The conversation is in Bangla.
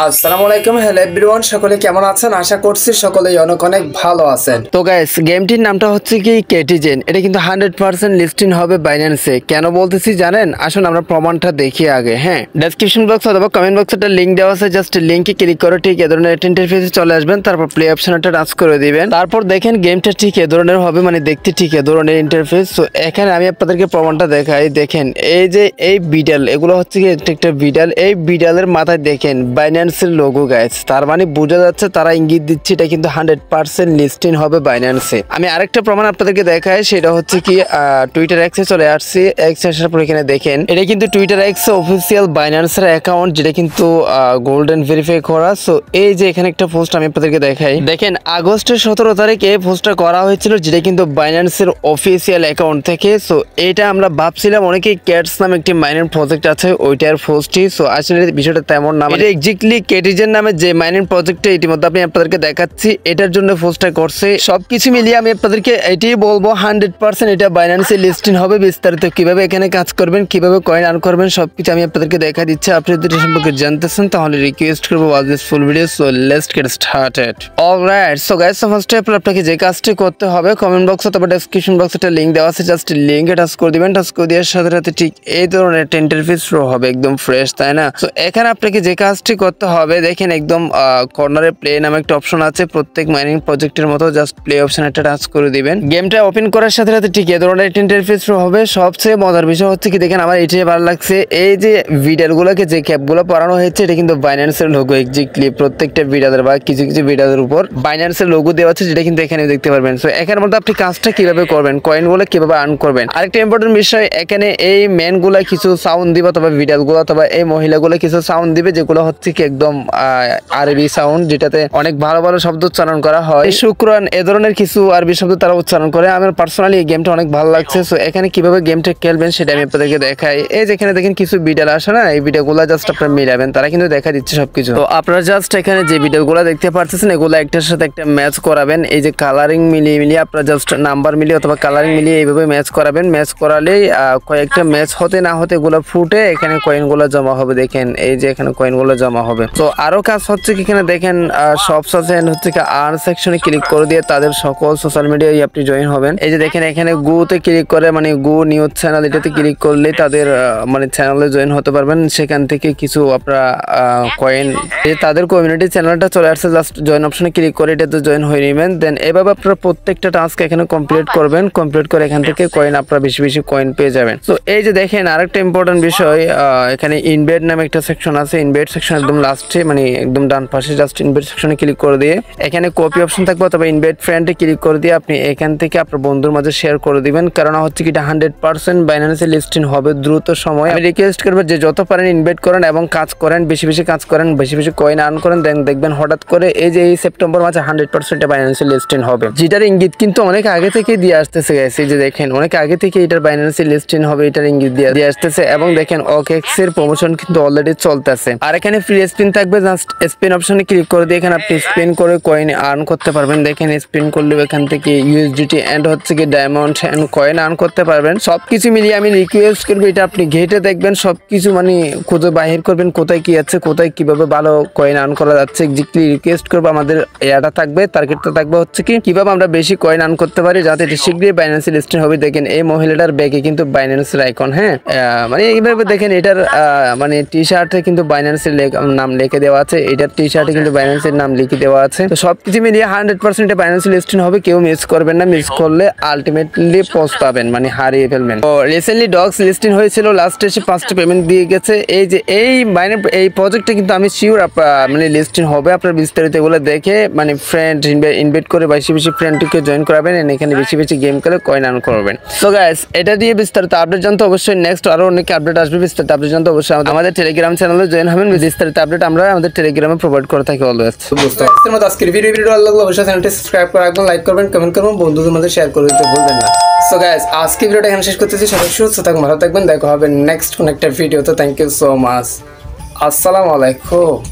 আসসালামু আলাইকুম হ্যালো এভরিওয়ান সকলে কেমন আছেন আশা করছি সকলেই অনেক অনেক ভালো আছেন তো গাইস গেমটির নামটা হচ্ছে কি কেটিজেন এটা কিন্তু হান্ড্রেড পার্সেন্ট লিস্টিং হবে বাইন্যান্সে কেন বলতেছি জানেন আসুন আমরা প্রমাণটা দেখি আগে হ্যাঁ ডেসক্রিপশন বক্স অথবা কমেন্ট বক্সে একটা লিঙ্ক দেওয়া আছে জাস্ট লিঙ্কে ক্লিক করে ঠিক এ ধরনের একটা ইন্টারফেসে চলে আসবেন তারপর প্লে অপশনটা টাচ করে দিবেন তারপর দেখেন গেমটা ঠিক এ ধরনের হবে মানে দেখতে ঠিক এ ধরনের ইন্টারফেস তো এখানে আমি আপনাদেরকে প্রমাণটা দেখাই দেখেন এই যে এই বিডাল এগুলো হচ্ছে কি একটা বিডাল এই বিডালের মাথায় দেখেন বাইন্যান্স বাইন্যান্সের লোগো গাইজ তার মানে বোঝা যাচ্ছে তারা ইঙ্গিত দিচ্ছে এটা কিন্তু হান্ড্রেড পার্সেন্ট লিস্টিং হবে বাইন্যান্সে আমি আরেকটা প্রমাণ আপনাদেরকে দেখাই সেটা হচ্ছে কি টুইটার এক্সে চলে আসছি এক্স আসার পর এখানে দেখেন এটা কিন্তু টুইটার এক্স অফিসিয়াল বাইন্যান্সের অ্যাকাউন্ট যেটা কিন্তু গোল্ডেন ভেরিফাই করা সো এই যে এখানে একটা পোস্ট আমি আপনাদেরকে দেখাই দেখেন আগস্টের সতেরো তারিখে এই পোস্টটা করা হয়েছিল যেটা কিন্তু বাইন্যান্সের অফিসিয়াল অ্যাকাউন্ট থেকে সো এটা আমরা ভাবছিলাম অনেকেই ক্যাটস নামে একটি মাইনার প্রজেক্ট আছে ওইটার পোস্টটি সো আসলে বিষয়টা তেমন না মানে রিসেন্টলি কেটিজেন নামে যে মাইনিং প্রজেক্টটা ইতিমধ্যে আমি আপনাদেরকে দেখাচ্ছি এটার জন্য পোস্টটা করছে সব কিছু মিলিয়ে আমি আপনাদেরকে এটাই বলবো হান্ড্রেড পার্সেন্ট এটা বাইন্যান্সে লিস্টিং হবে বিস্তারিত কিভাবে এখানে কাজ করবেন কিভাবে কয়েন আর্ন করবেন সব কিছু আমি আপনাদেরকে দেখা দিচ্ছি আপনি যদি সম্পর্কে জানতেছেন তাহলে রিকোয়েস্ট করবো watch this full video so let's get started alright so guys first of আপনাকে যে কাজটি করতে হবে কমেন্ট বক্স অথবা ডেসক্রিপশন বক্সে একটা লিঙ্ক দেওয়া আছে জাস্ট লিঙ্কে টাচ করে দিবেন টাচ করে দেওয়ার সাথে সাথে ঠিক এই ধরনের একটা ইন্টারফেস শো হবে একদম ফ্রেশ তাই না সো এখানে আপনাকে যে কাজটি করতে করতে হবে দেখেন একদম কর্নারে প্লে নামে একটা অপশন আছে প্রত্যেক মাইনিং প্রজেক্টের মতো জাস্ট প্লে অপশন একটা টাচ করে দিবেন গেমটা ওপেন করার সাথে সাথে ঠিক এ ধরনের একটা ইন্টারফেস হবে সবচেয়ে মজার বিষয় হচ্ছে কি দেখেন আমার এটাই ভালো লাগছে এই যে ভিডিওগুলোকে যে ক্যাপগুলো পড়ানো হয়েছে এটা কিন্তু বাইন্যান্সের লোগো যে প্রত্যেকটা ভিডিওদের বা কিছু কিছু ভিডিওদের উপর বাইন্যান্সের লোগো দেওয়া আছে যেটা কিন্তু এখানে দেখতে পারবেন সো এখানে মধ্যে আপনি কাজটা কিভাবে করবেন কয়েনগুলো কিভাবে আর্ন করবেন আরেকটা ইম্পর্টেন্ট বিষয় এখানে এই ম্যানগুলো কিছু সাউন্ড দিবে অথবা ভিডিওগুলো অথবা এই মহিলাগুলো কিছু সাউন্ড দিবে যেগুলো হচ্ছে কি একদম আরবি সাউন্ড যেটাতে অনেক ভালো ভালো শব্দ উচ্চারণ করা হয় শুক্রান এ ধরনের কিছু আরবি শব্দ তারা উচ্চারণ করে আমার পার্সোনালি এই গেমটা অনেক ভালো লাগছে সো এখানে কিভাবে গেমটা খেলবেন সেটা আমি আপনাদেরকে দেখাই এই যেখানে দেখেন কিছু ভিডিও আসে না এই ভিডিওগুলো জাস্ট আপনারা মিলাবেন তারা কিন্তু দেখা দিচ্ছে সবকিছু তো আপনারা জাস্ট এখানে যে ভিডিওগুলো দেখতে পারতেছেন এগুলো একটার সাথে একটা ম্যাচ করাবেন এই যে কালারিং মিলিয়ে মিলিয়ে আপনারা জাস্ট নাম্বার মিলিয়ে অথবা কালারিং মিলিয়ে এইভাবে ম্যাচ করাবেন ম্যাচ করালেই কয়েকটা ম্যাচ হতে না হতে এগুলো ফুটে এখানে কয়েনগুলো জমা হবে দেখেন এই যে এখানে কয়েনগুলো জমা হবে হবে তো আরো কাজ হচ্ছে কি কিনা দেখেন সব আছে হচ্ছে কি আর সেকশনে ক্লিক করে দিয়ে তাদের সকল সোশ্যাল মিডিয়ায় আপনি জয়েন হবেন এই যে দেখেন এখানে গুতে ক্লিক করে মানে গু নিউজ চ্যানেল এটাতে ক্লিক করলে তাদের মানে চ্যানেলে জয়েন হতে পারবেন সেখান থেকে কিছু আপনারা কয়েন যে তাদের কমিউনিটি চ্যানেলটা চলে আসছে জাস্ট জয়েন অপশনে ক্লিক করে এটাতে জয়েন হয়ে নেবেন দেন এভাবে আপনারা প্রত্যেকটা টাস্ক এখানে কমপ্লিট করবেন কমপ্লিট করে এখান থেকে কয়েন আপনারা বেশি বেশি কয়েন পেয়ে যাবেন তো এই যে দেখেন আরেকটা ইম্পর্টেন্ট বিষয় এখানে ইনভেট নামে একটা সেকশন আছে ইনভেট সেকশন একদম জাস্ট মানে একদম ডান পাশে জাস্ট ইনভাইট সেকশনে ক্লিক করে দিয়ে এখানে কপি অপশন আচ্ছা। থাকবে অথবা ইনভাইট ফ্রেন্ডে ক্লিক করে দিয়ে আপনি এখান থেকে আপনার বন্ধুর মাঝে শেয়ার করে দিবেন কারণ হচ্ছে কি এটা হান্ড্রেড পার্সেন্ট বাইন্যান্সের লিস্টিং হবে দ্রুত সময় আমি রিকোয়েস্ট করবো যে যত পারেন ইনভাইট করেন এবং কাজ করেন বেশি বেশি কাজ করেন বেশি বেশি কয়েন আর্ন করেন দেন দেখবেন হঠাৎ করে এই যে এই সেপ্টেম্বর মাসে হান্ড্রেড পার্সেন্ট বাইন্যান্সের লিস্টিং হবে যেটার ইঙ্গিত কিন্তু অনেক আগে থেকে দিয়ে আসতেছে গেছে যে দেখেন অনেক আগে থেকে এটার বাইন্যান্সের লিস্টিং হবে এটার ইঙ্গিত দিয়ে আসতেছে এবং দেখেন ওকেক্স এর প্রমোশন কিন্তু অলরেডি চলতেছে আর এখানে ফ্রি এসপি স্পিন থাকবে জাস্ট স্পিন অপশানে ক্লিক করে দিয়ে এখানে আপনি স্পিন করে কয়েন আর্ন করতে পারবেন দেখেন স্পিন করলে এখান থেকে ইউএসডিটি অ্যান্ড হচ্ছে কি ডায়মন্ড অ্যান্ড কয়েন আর্ন করতে পারবেন সব কিছু মিলিয়ে আমি রিকোয়েস্ট করবো এটা আপনি ঘেটে দেখবেন সব কিছু মানে খুঁজে বাহির করবেন কোথায় কি আছে কোথায় কিভাবে ভালো কয়েন আর্ন করা যাচ্ছে এক্সাক্টলি রিকোয়েস্ট করবো আমাদের এটা থাকবে টার্গেটটা থাকবে হচ্ছে কি কীভাবে আমরা বেশি কয়েন আর্ন করতে পারি যাতে এটা শীঘ্রই বাইন্যান্স লিস্টেড হবে দেখেন এই মহিলাটার ব্যাগে কিন্তু বাইন্যান্সের আইকন হ্যাঁ মানে এইভাবে দেখেন এটার মানে টি শার্টে কিন্তু বাইন্যান্সের নাম লিখে দেওয়া আছে এটার টি শার্টে কিন্তু বাইন্যান্সের নাম লিখে দেওয়া আছে তো সবকিছু মিলিয়ে হান্ড্রেড পার্সেন্ট বাইন্যান্স লিস্টিং হবে কেউ মিস করবেন না মিস করলে আলটিমেটলি পস্তাবেন মানে হারিয়ে ফেলবেন তো রিসেন্টলি ডগস লিস্টিং হয়েছিল লাস্টে এসে পাঁচটা পেমেন্ট দিয়ে গেছে এই যে এই বাইনে এই প্রজেক্টটা কিন্তু আমি শিওর মানে লিস্টিং হবে আপনার বিস্তারিত এগুলো দেখে মানে ফ্রেন্ড ইনভাইট করে বেশি বেশি ফ্রেন্ডকে জয়েন করাবেন এখানে বেশি বেশি গেম খেলে কয়েন আর্ন করবেন সো গ্যাস এটা দিয়ে বিস্তারিত আপডেট জানতে অবশ্যই নেক্সট আরও অনেক আপডেট আসবে বিস্তারিত আপডেট জানতে অবশ্যই আমাদের টেলিগ্রাম চ্যানেলে জয়েন হবেন বিস্তারিত আপডেট আপডেট আমরা আমাদের টেলিগ্রামে প্রোভাইড করে থাকি অলওয়েজ মতো আজকের ভিডিও ভিডিও ভালো লাগলো অবশ্যই লাইক করবেন কমেন্ট করবেন বন্ধুদের মধ্যে শেয়ার করে দিতে ভুলবেন না সো গাইজ আজকে ভিডিওটা এখানে শেষ করতেছি সবাই সুস্থ থাকবেন ভালো থাকবেন দেখা হবে নেক্সট কোন একটা ভিডিও তো থ্যাংক ইউ সো মাচ আসসালামু আলাইকুম